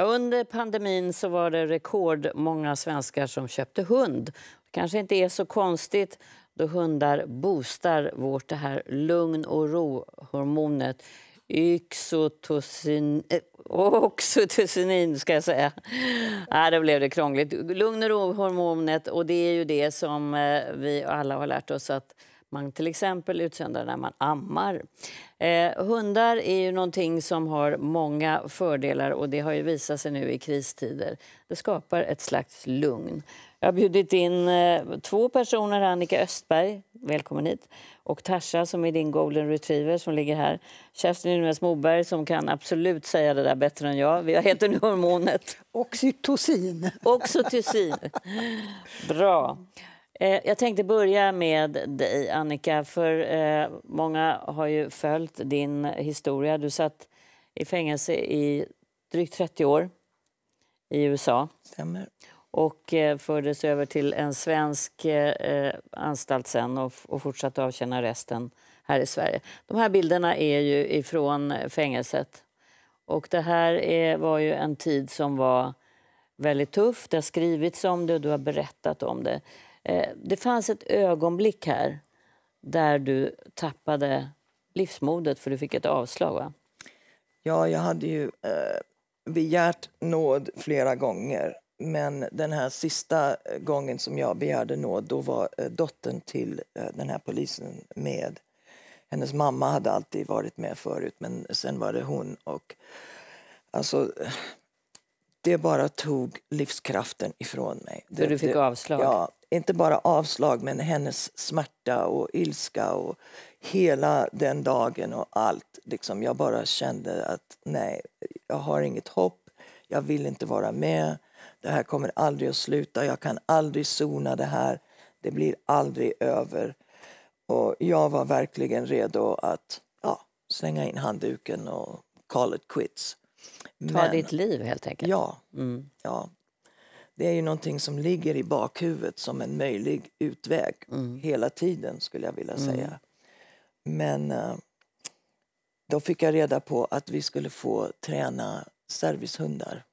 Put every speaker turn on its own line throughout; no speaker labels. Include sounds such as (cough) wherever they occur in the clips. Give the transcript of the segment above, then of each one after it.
Ja, under pandemin så var det rekordmånga svenskar som köpte hund. Det kanske inte är så konstigt då hundar boostar vårt det här lugn och ro-hormonet Yxotocin... Eh, oxytocinin, ska jag säga. Nej, det blev det krångligt. Lugn och ro-hormonet, och det är ju det som eh, vi alla har lärt oss att man till exempel utsöndrar när man ammar. Eh, hundar är ju någonting som har många fördelar och det har ju visat sig nu i kristider. Det skapar ett slags lugn. Jag har bjudit in eh, två personer, Annika Östberg, välkommen hit, och Tasha som är din golden retriever som ligger här. Kerstin Yngves Moberg som kan absolut säga det där bättre än jag. Jag heter nu hormonet. Oxytocin. Oxytocin. Bra. Eh, jag tänkte börja med dig, Annika. för eh, Många har ju följt din historia. Du satt i fängelse i drygt 30 år i USA. Stämmer. Och eh, fördes över till en svensk anstalt sen och, och fortsatte avtjäna resten här i Sverige. De här bilderna är ju ifrån fängelset. Och det här är, var ju en tid som var väldigt tuff. Det har skrivits om det och du har berättat om det. Eh, det fanns ett ögonblick här där du tappade livsmodet för du fick ett avslag, va?
Ja, jag hade ju eh, begärt nåd flera gånger. Men den här sista eh, gången som jag begärde nåd, då var eh, dottern till den här polisen med. Hennes mamma hade alltid varit med förut, men sen var det hon. Och, alltså, det bara tog livskraften ifrån mig. Det, du fick det, avslag? Ja, inte bara avslag, men hennes smärta och ilska och hela den dagen och allt. Liksom, jag bara kände att nej, jag har inget hopp, jag vill inte vara med. Det här kommer aldrig att sluta, jag kan aldrig sona det här. Det blir aldrig över. Och jag var verkligen redo att ja, slänga in handduken och call it quits. Ta Men, ditt liv, helt enkelt? Ja. Mm. ja det är ju någonting som ligger i bakhuvudet som en möjlig utväg mm. hela tiden skulle jag vilja mm. säga. Men eh, då fick jag reda på att vi skulle få träna servicehundar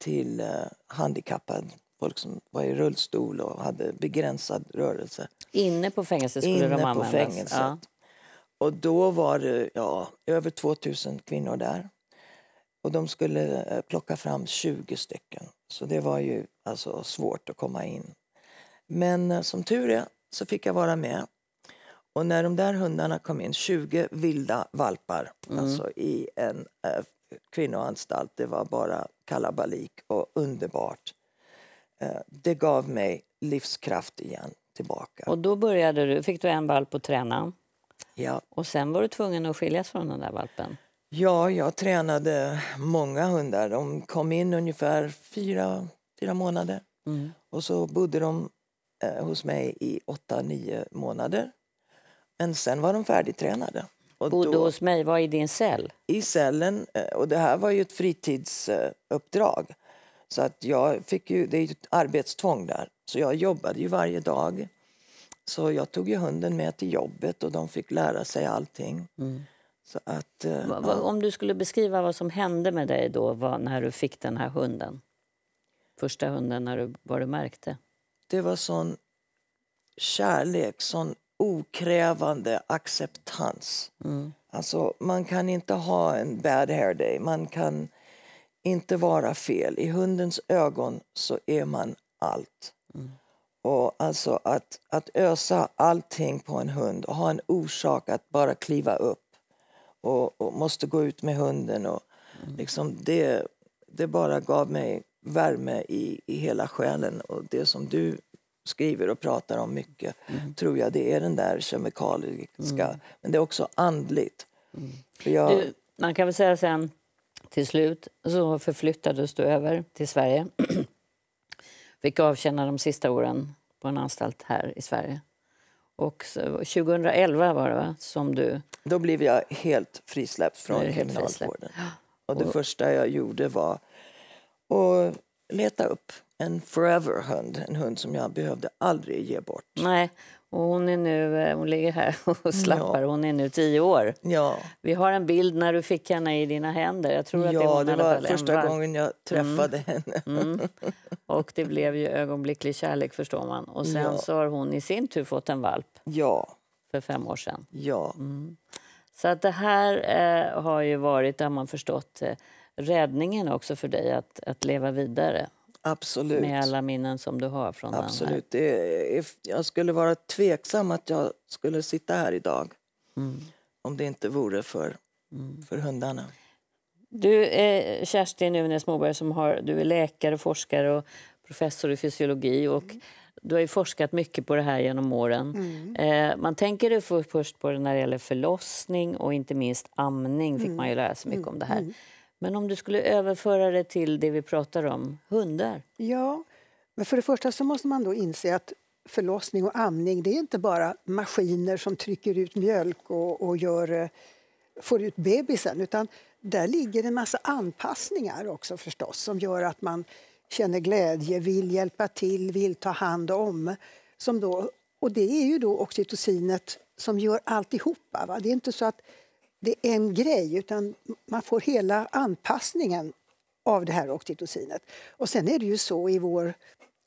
till eh, handikappade, folk som var i rullstol och hade begränsad rörelse.
Inne på fängelset skulle Inne de användas? På fängelset. Ja. Och då var det ja, över
2000 kvinnor där. Och de skulle eh, plocka fram 20 stycken, så det var ju alltså svårt att komma in. Men eh, som tur är så fick jag vara med. Och när de där hundarna kom in, 20 vilda valpar, mm. alltså i en äh, kvinnoanstalt, det var bara kalabalik och underbart. Äh, det gav mig livskraft igen tillbaka.
Och då började du, fick du en valp att träna? Ja. Och sen var du tvungen att skiljas från den där valpen?
Ja, jag tränade många hundar. De kom in ungefär fyra, fyra månader.
Mm. Och så bodde de
eh, hos mig i åtta, nio månader. Men sen var de färdigtränade. Och bodde då, hos mig, var i din cell? I cellen, eh, och det här var ju ett fritidsuppdrag. Så att jag fick ju, det är ju ett arbetstvång där, så jag jobbade ju varje dag. Så jag tog ju hunden med till jobbet och de fick lära sig allting. Mm. Att, eh, ja.
Om du skulle beskriva vad som hände med dig då vad, när du fick den här hunden? Första hunden, när du, vad du märkte? Det var sån kärlek, sån okrävande acceptans.
Mm. Alltså, man kan inte ha en bad hair day, man kan inte vara fel. I hundens ögon så är man allt. Mm. Och alltså att, att ösa allting på en hund och ha en orsak att bara kliva upp och, och måste gå ut med hunden. Och, mm. liksom det, det bara gav mig värme i, i hela själen. Och det som du skriver och pratar om mycket mm. tror jag det är den där kemikaliska, mm. men det är också andligt. Mm. Jag... Du,
man kan väl säga sen, till slut så förflyttades du över till Sverige. (clears throat) Fick avtjäna de sista åren på en anstalt här i Sverige. Och 2011 var det, va? Som du... Då blev jag helt frisläppt från kriminalvården. (gasps) Och det och... första jag gjorde var att leta upp en forever-hund, en hund som jag behövde aldrig ge bort. Nej, och hon, är nu, eh, hon ligger här (laughs) och slappar. Ja. Hon är nu tio år. Ja. Vi har en bild när du fick henne i dina händer. Jag tror ja, att det, var, det var första var. gången jag mm. träffade mm. henne. Mm. (laughs) Och det blev ju ögonblicklig kärlek, förstår man. Och sen ja. så har hon i sin tur fått en valp. Ja. För fem år sedan. Ja. Mm. Så att det här eh, har ju varit, har man förstått, eh, räddningen också för dig att, att leva vidare. Absolut. med alla minnen som du har från Absolut.
den. Absolut. Jag skulle vara tveksam att jag skulle sitta här idag mm. om det inte vore för, mm. för
hundarna. Du, eh, Kerstin Uvenäs Moberg, som har, du är läkare, forskare och professor i fysiologi. Och mm. Du har forskat mycket på det här genom åren. Mm. Eh, man tänker först på det när det gäller förlossning och inte minst amning. fick mm. man ju lära sig mycket om det här. Mm. Men om du skulle överföra det till det vi pratar om, hundar?
Ja, men för det första så måste man då inse att förlossning och amning det är inte bara maskiner som trycker ut mjölk och, och gör, eh, får ut bebisen. Utan där ligger en massa anpassningar också förstås som gör att man känner glädje, vill hjälpa till, vill ta hand om. Som då, och det är ju då oxytocinet som gör alltihopa. Va? Det är inte så att det är en grej, utan man får hela anpassningen av det här oxytocinet. Och sen är det ju så i vår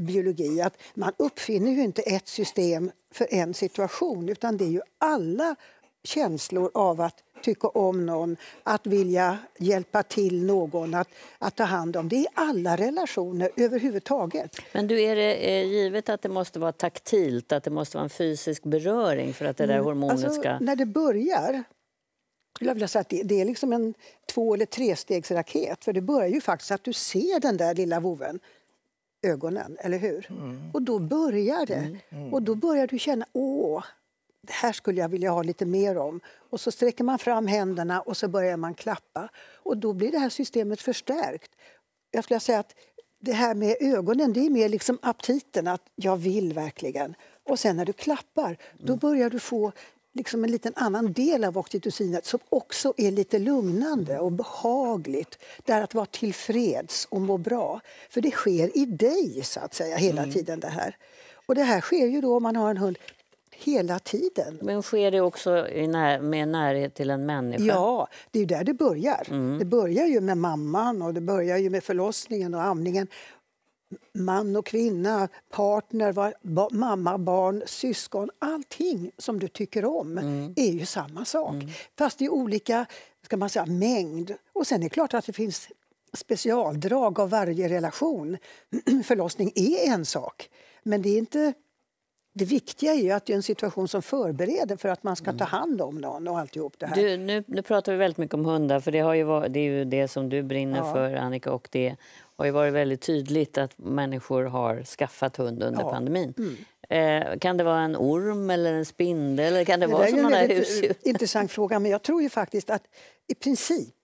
biologi att man uppfinner ju inte ett system för en situation utan det är ju alla känslor av att tycka om någon, att vilja hjälpa till någon att, att ta hand om. Det är alla relationer överhuvudtaget.
Men du, är det är eh, givet att det måste vara taktilt, att det måste vara en fysisk beröring för att det där mm. hormonet alltså, ska... Alltså,
när det börjar jag vill säga att det, det är liksom en två eller trestegsraket. För det börjar ju faktiskt att du ser den där lilla voven ögonen, eller hur? Mm. Och då börjar det. Mm. Mm. Och då börjar du känna, åh, det här skulle jag vilja ha lite mer om. Och så sträcker man fram händerna och så börjar man klappa. Och då blir det här systemet förstärkt. Jag skulle säga att det här med ögonen, det är mer liksom aptiten, att jag vill verkligen. Och sen när du klappar, då mm. börjar du få liksom en liten annan del av oxytocinet som också är lite lugnande och behagligt. Där att vara tillfreds och må bra. För det sker i dig, så att säga, hela mm. tiden det här. Och det här sker ju då om man har en hund hela tiden.
Men sker det också när med närhet till en människa? Ja, det
är där det börjar. Mm. Det börjar ju med mamman och det börjar ju med förlossningen och amningen man och kvinna, partner, var, ba, mamma, barn, syskon. Allting som du tycker om mm. är ju samma sak, mm. fast i olika ska man säga, mängd. Och sen är det klart att det finns specialdrag av varje relation. (clears throat) Förlossning är en sak, men det är inte det viktiga är ju att det är en situation som förbereder för att man ska ta mm. hand om någon och alltihop det här.
Du, nu, nu pratar vi väldigt mycket om hundar, för det, har ju varit, det är ju det som du brinner ja. för Annika och det har ju varit väldigt tydligt att människor har skaffat hund under ja. pandemin. Mm. Eh, kan det vara en orm eller en spindel? Eller kan det, det vara sådana där husdjur? Eh,
intressant fråga, men jag tror ju faktiskt att i princip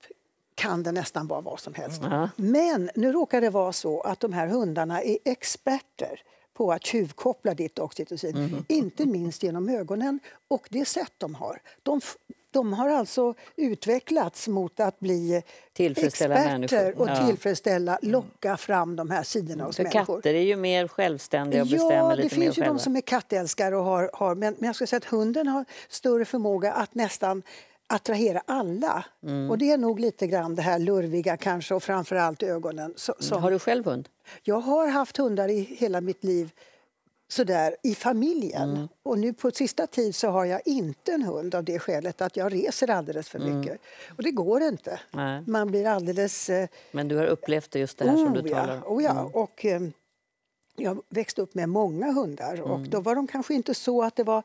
kan det nästan vara vad som helst. Mm. Men nu råkar det vara så att de här hundarna är experter på att tjuvkoppla ditt oxytocin, mm. inte minst genom ögonen och det sätt de har. De de har alltså utvecklats mot att bli experter människor. och ja. tillfredsställa, locka fram de här sidorna hos För människor.
Katter är ju mer självständiga och bestämmer ja, lite mer själva. det finns ju de som
är kattälskare och har, har men, men jag skulle säga att hunden har större förmåga att nästan attrahera alla. Mm. Och det är nog lite grann det här lurviga kanske och framförallt ögonen. Så, mm. så. Har du själv hund? Jag har haft hundar i hela mitt liv sådär i familjen. Mm. Och nu på sista tid så har jag inte en hund av det skälet att jag reser alldeles för mm. mycket. Mm. Och det går inte. Nej. Man blir alldeles... Eh...
Men du har upplevt det just det här oh, som du ja. talar om. Oh, ja. Mm.
Och, eh, jag växte upp med många hundar och mm. då var de kanske inte så att det var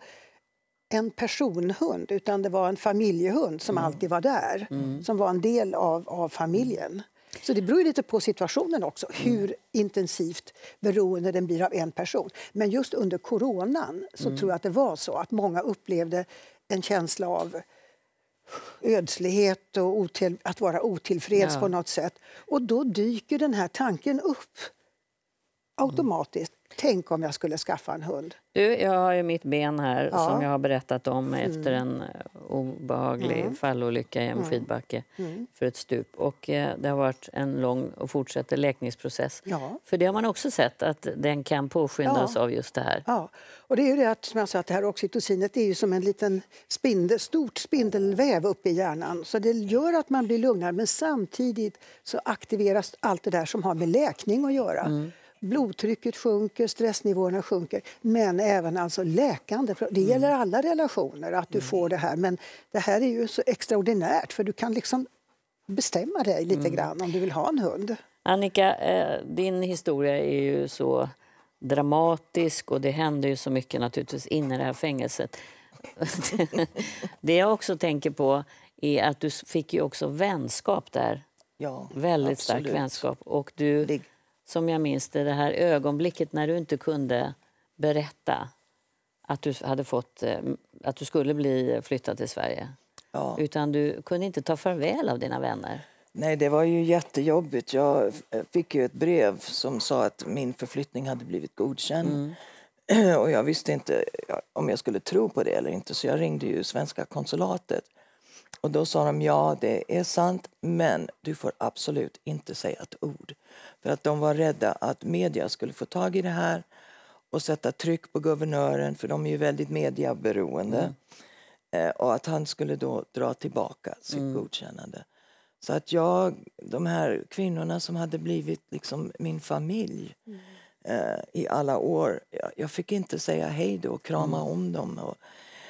en personhund utan det var en familjehund som mm. alltid var där. Som var en del av, av familjen. Så det beror lite på situationen också, hur mm. intensivt beroende den blir av en person. Men just under coronan så mm. tror jag att det var så att många upplevde en känsla av ödslighet och otill, att vara otillfreds ja. på något sätt. Och då dyker den här tanken upp mm. automatiskt. Tänk om jag skulle skaffa en hund.
Du, jag har ju mitt ben här ja. som jag har berättat om mm. efter en eh, obehaglig mm. fallolycka i en mm. skidbacke mm. för ett stup. Och eh, det har varit en lång och fortsätter läkningsprocess. Ja. För det har man också sett att den kan påskyndas ja. av just det här. Ja,
och det är ju det att, som jag sa, det här oxytocinet är ju som en liten spindel, stort spindelväv uppe i hjärnan. Så det gör att man blir lugnare men samtidigt så aktiveras allt det där som har med läkning att göra. Mm blodtrycket sjunker, stressnivåerna sjunker, men även alltså läkande. Det gäller mm. alla relationer att du mm. får det här, men det här är ju så extraordinärt för du kan liksom bestämma dig lite mm. grann om du vill ha en hund.
Annika, eh, din historia är ju så dramatisk och det händer ju så mycket naturligtvis inne i det här fängelset. (laughs) det jag också tänker på är att du fick ju också vänskap där.
Ja, Väldigt absolut. stark vänskap.
Och du det som jag minns det, det här ögonblicket när du inte kunde berätta att du, hade fått, eh, att du skulle bli flyttad till Sverige. Ja. Utan du kunde inte ta farväl av dina vänner.
Nej, det var ju jättejobbigt. Jag eh, fick ju ett brev som sa att min förflyttning hade blivit godkänd. Mm. (clears throat) Och jag visste inte om jag skulle tro på det eller inte så jag ringde ju svenska konsulatet och då sa de ja, det är sant, men du får absolut inte säga ett ord. För att de var rädda att media skulle få tag i det här och sätta tryck på guvernören, för de är ju väldigt mediaberoende. Mm. Eh, och att han skulle då dra tillbaka sitt mm. godkännande. Så att jag, de här kvinnorna som hade blivit liksom min familj mm. eh, i alla år, jag, jag, fick inte säga hej då och krama mm. om dem. Och,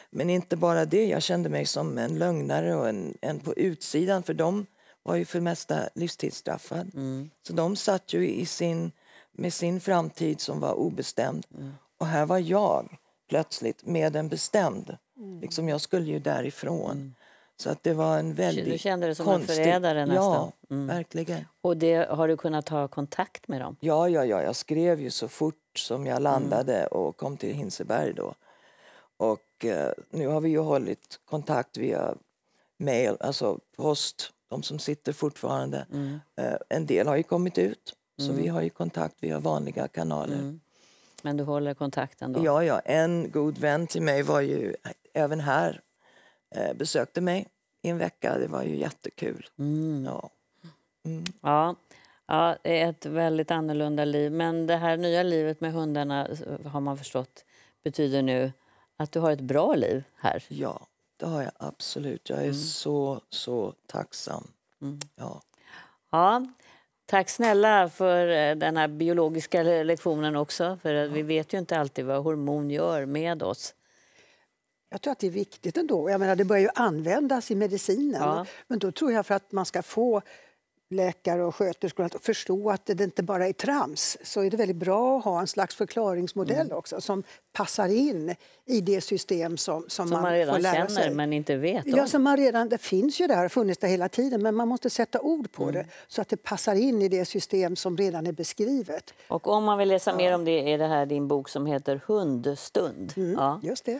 men inte bara det, jag kände mig som en lögnare och en, en på utsidan för de var ju för mesta livstidsstraffad. Mm. Så de satt ju i sin, med sin framtid som var obestämd. Mm. Och här var jag plötsligt med en bestämd. Mm. Liksom jag skulle ju därifrån. Mm. Så att det var en väldigt Du kände dig som konstig... en förrädare nästan? Ja, mm. verkligen.
Och det, har du kunnat ta kontakt
med dem? Ja, ja, ja, jag skrev ju så fort som jag mm. landade och kom till Hinseberg då. Och eh, nu har vi ju hållit kontakt via mail, alltså post, de som sitter fortfarande. Mm. Eh, en del har ju kommit ut, mm. så vi mm. har ju kontakt via vanliga kanaler. Mm. Men du håller kontakten då? Ja, ja. En god vän till mig var ju även här, eh, besökte mig i en vecka. Det var ju jättekul. Mm. Mm. Ja.
ja. Ja, ett väldigt annorlunda liv. Men det här nya livet med hundarna eh, har man förstått betyder nu att du har ett bra liv här. Ja, det har jag absolut. Jag är mm. så, så tacksam. Mm. Ja. ja. Tack snälla för eh, den här biologiska lektionen också. För ja. Vi vet ju inte alltid vad hormon gör med oss.
Jag tror att det är viktigt ändå. Jag menar, det börjar ju användas i medicinen. Ja. Men då tror jag för att man ska få läkare och sköterskor att förstå att det inte bara är trams så är det väldigt bra att ha en slags förklaringsmodell mm. också som passar in i det system som, som, som man, man, redan får lära känner sig. men
inte vet om. Ja, som
man redan, det finns ju där, har funnits där hela tiden men man måste sätta ord på mm. det så att det passar in i det system som redan är beskrivet.
Och om man vill läsa ja. mer om det är det här din bok som heter Hundstund. Mm, ja. Just det.